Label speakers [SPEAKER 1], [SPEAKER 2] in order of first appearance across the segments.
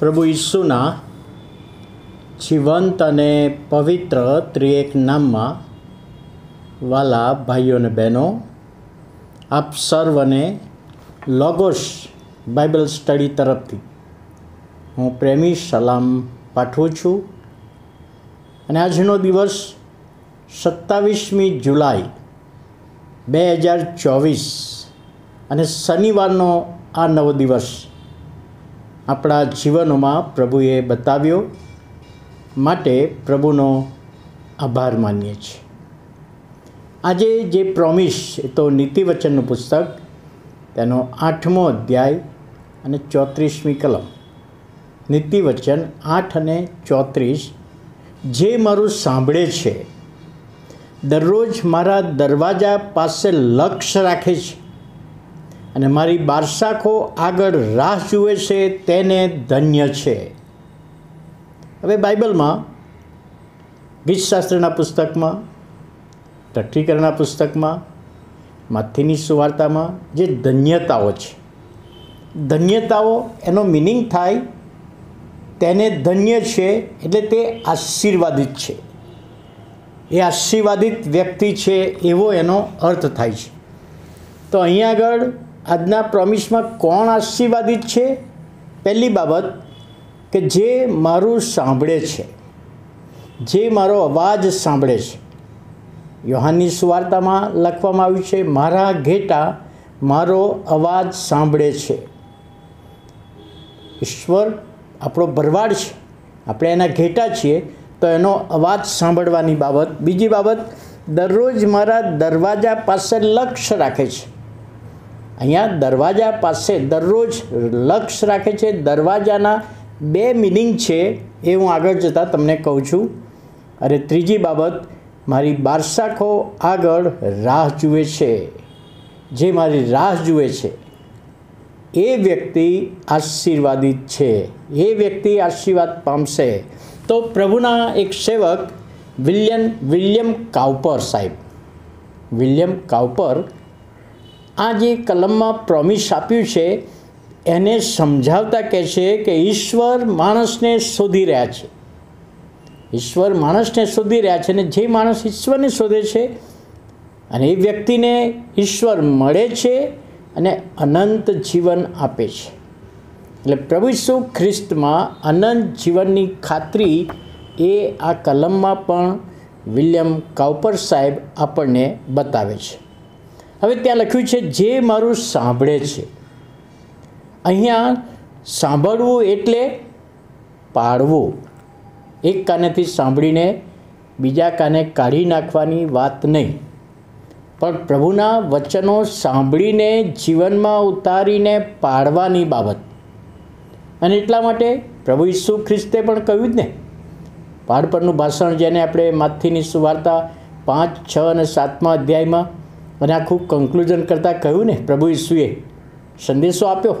[SPEAKER 1] પ્રભુ ઈસુના જીવંત અને પવિત્ર ત્રિએક નામમાં વાલા ભાઈઓ અને બહેનો આપ સર્વને લોગોસ બાઇબલ સ્ટડી તરફથી હું પ્રેમી સલામ પાઠવું છું અને આજનો દિવસ સત્તાવીસમી જુલાઈ બે હજાર ચોવીસ અને શનિવારનો આ નવો દિવસ આપણા જીવનોમાં પ્રભુએ બતાવ્યો માટે પ્રભુનો આભાર માનીએ છીએ આજે જે પ્રોમિસ એ તો નીતિવચનનું પુસ્તક તેનો આઠમો અધ્યાય અને ચોત્રીસમી કલમ નીતિવચન આઠ અને ચોત્રીસ જે મારું સાંભળે છે દરરોજ મારા દરવાજા પાસે લક્ષ રાખે છે અને મારી બારસાખો આગળ રાહ જુએ છે તેને ધન્ય છે હવે બાઇબલમાં ગીતશાસ્ત્રના પુસ્તકમાં ટટ્ટીકરના પુસ્તકમાં માથીની સુવાર્તામાં જે ધન્યતાઓ છે ધન્યતાઓ એનો મિનિંગ થાય તેને ધન્ય છે એટલે તે આશીર્વાદિત છે એ આશીર્વાદિત વ્યક્તિ છે એવો એનો અર્થ થાય છે તો અહીં આગળ આજના પ્રોમિસમાં કોણ આશીર્વાદિત છે પહેલી બાબત કે જે મારું સાંભળે છે જે મારો અવાજ સાંભળે છે યોહાનની સુવાર્તામાં લખવામાં આવ્યું છે મારા ઘેટા મારો અવાજ સાંભળે છે ઈશ્વર આપણો ભરવાડ છે આપણે એના ઘેટા છીએ તો એનો અવાજ સાંભળવાની બાબત બીજી બાબત દરરોજ મારા દરવાજા પાસે લક્ષ્ય રાખે છે અહીંયા દરવાજા પાસે દરરોજ લક્ષ રાખે છે દરવાજાના બે મિનિંગ છે એ હું આગળ જતાં તમને કહું છું અને ત્રીજી બાબત મારી બારસાખો આગળ રાહ જુએ છે જે મારી રાહ જુએ છે એ વ્યક્તિ આશીર્વાદિત છે એ વ્યક્તિ આશીર્વાદ પામશે તો પ્રભુના એક સેવક વિલિયમ વિલિયમ કાઉપર સાહેબ વિલિયમ કાઉપર આ જે કલમમાં પ્રોમિસ આપ્યું છે એને સમજાવતા કહે છે કે ઈશ્વર માણસને શોધી રહ્યા છે ઈશ્વર માણસને શોધી રહ્યા છે અને જે માણસ ઈશ્વરને શોધે છે અને એ વ્યક્તિને ઈશ્વર મળે છે અને અનંત જીવન આપે છે એટલે પ્રભુ ખ્રિસ્તમાં અનંત જીવનની ખાતરી એ આ કલમમાં પણ વિલિયમ કાઉપર સાહેબ આપણને બતાવે છે હવે ત્યાં લખ્યું છે જે મારું સાંભળે છે અહીંયા સાંભળવું એટલે પાડવું એક કાનેથી સાંભળીને બીજા કાને કાઢી નાખવાની વાત નહીં પણ પ્રભુના વચનો સાંભળીને જીવનમાં ઉતારીને પાડવાની બાબત અને એટલા માટે પ્રભુ ઈસુ ખ્રિસ્તે પણ કહ્યું જ ને પહાડ પરનું ભાષણ જેને આપણે માથીની સુવાર્તા પાંચ છ અને સાતમા અધ્યાયમાં અને આખું કન્ક્લુઝન કરતાં કહ્યું ને પ્રભુ ઈસુએ સંદેશો આપ્યો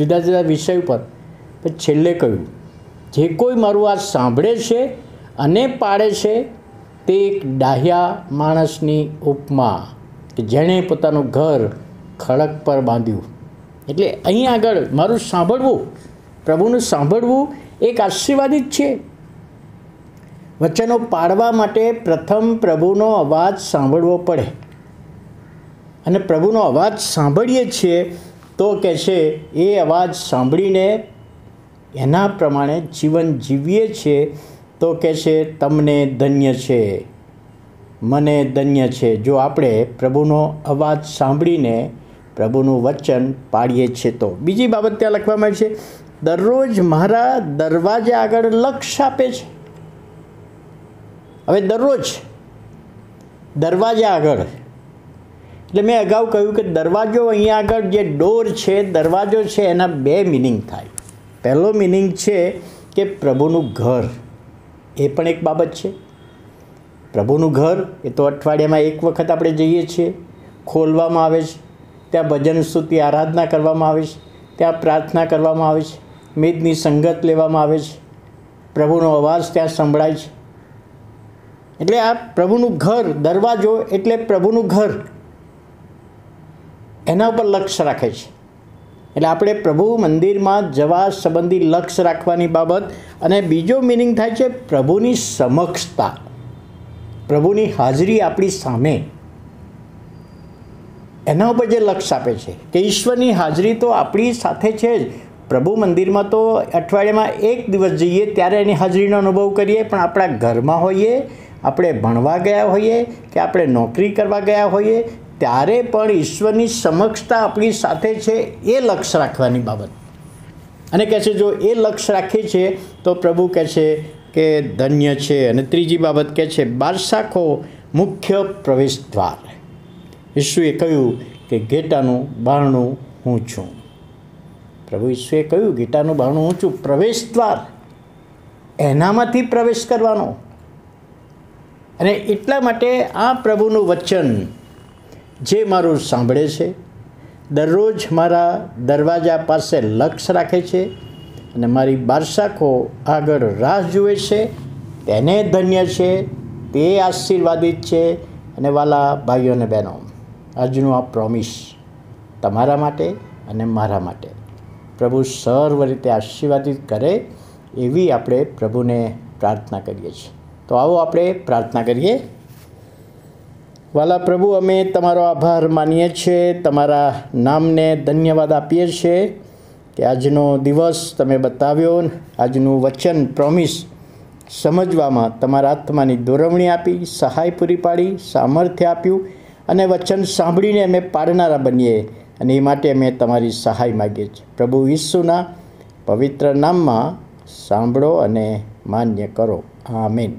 [SPEAKER 1] જુદા જુદા વિષય ઉપર પણ છેલ્લે કહ્યું જે કોઈ મારું આ સાંભળે છે અને પાડે છે તે એક ડાહ્યા માણસની ઉપમા કે જેણે પોતાનું ઘર ખડક પર બાંધ્યું એટલે અહીં આગળ મારું સાંભળવું પ્રભુનું સાંભળવું એક આશીર્વાદિત છે વચનો પાડવા માટે પ્રથમ પ્રભુનો અવાજ સાંભળવો પડે અને પ્રભુનો અવાજ સાંભળીએ છીએ તો કહે છે એ અવાજ સાંભળીને એના પ્રમાણે જીવન જીવીએ છીએ તો કહે છે તમને ધન્ય છે મને ધન્ય છે જો આપણે પ્રભુનો અવાજ સાંભળીને પ્રભુનું વચન પાડીએ છીએ તો બીજી બાબત ત્યાં લખવામાં આવી છે દરરોજ મારા દરવાજા આગળ લક્ષ આપે છે હવે દરરોજ દરવાજા આગળ એટલે મેં અગાઉ કહ્યું કે દરવાજો અહીંયા આગળ જે ડોર છે દરવાજો છે એના બે મિનિંગ થાય પહેલો મિનિંગ છે કે પ્રભુનું ઘર એ પણ એક બાબત છે પ્રભુનું ઘર એ તો અઠવાડિયામાં એક વખત આપણે જઈએ છીએ ખોલવામાં આવે છે ત્યાં ભજન સ્તુતિ આરાધના કરવામાં આવે છે ત્યાં પ્રાર્થના કરવામાં આવે છે મેદની સંગત લેવામાં આવે છે પ્રભુનો અવાજ ત્યાં સંભળાય છે એટલે આ પ્રભુનું ઘર દરવાજો એટલે પ્રભુનું ઘર એના ઉપર લક્ષ્ય રાખે છે એટલે આપણે પ્રભુ મંદિરમાં જવા સંબંધી લક્ષ્ય રાખવાની બાબત અને બીજો મિનિંગ થાય છે પ્રભુની સમક્ષતા પ્રભુની હાજરી આપણી સામે એના ઉપર જે લક્ષ આપે છે કે ઈશ્વરની હાજરી તો આપણી સાથે છે જ પ્રભુ મંદિરમાં તો અઠવાડિયામાં એક દિવસ જઈએ ત્યારે એની હાજરીનો અનુભવ કરીએ પણ આપણા ઘરમાં હોઈએ આપણે ભણવા ગયા હોઈએ કે આપણે નોકરી કરવા ગયા હોઈએ ત્યારે પણ ઈશ્વરની સમક્ષતા આપણી સાથે છે એ લક્ષ રાખવાની બાબત અને કહે છે જો એ લક્ષ રાખીએ છીએ તો પ્રભુ કહે છે કે ધન્ય છે અને ત્રીજી બાબત કહે છે બારસાખો મુખ્ય પ્રવેશ દ્વાર ઈશ્વરે કહ્યું કે ઘેટાનું બારણું હું છું પ્રભુ ઈશ્વરે કહ્યું ગીટાનું બારણું હું છું પ્રવેશ દ્વાર એનામાંથી પ્રવેશ કરવાનો અને એટલા માટે આ પ્રભુનું વચન જે મારું સાંભળે છે દરરોજ મારા દરવાજા પાસે લક્ષ રાખે છે અને મારી બારસાખો આગળ રાહ જુએ છે તેને ધન્ય છે તે આશીર્વાદિત છે અને વાલા ભાઈઓ અને બહેનો આજનું આ પ્રોમિસ તમારા માટે અને મારા માટે પ્રભુ સર્વ રીતે આશીર્વાદિત કરે એવી આપણે પ્રભુને પ્રાર્થના કરીએ છીએ તો આવો આપણે પ્રાર્થના કરીએ વાલા પ્રભુ અમે તમારો આભાર માનીએ છીએ તમારા નામને ધન્યવાદ આપીએ છીએ કે આજનો દિવસ તમે બતાવ્યો આજનું વચન પ્રોમિસ સમજવામાં તમારા આત્માની દોરવણી આપી સહાય પૂરી પાડી સામર્થ્ય આપ્યું અને વચન સાંભળીને અમે પાડનારા બનીએ અને એ માટે અમે તમારી સહાય માગીએ છીએ પ્રભુ ઈસુના પવિત્ર નામમાં સાંભળો અને માન્ય કરો મેન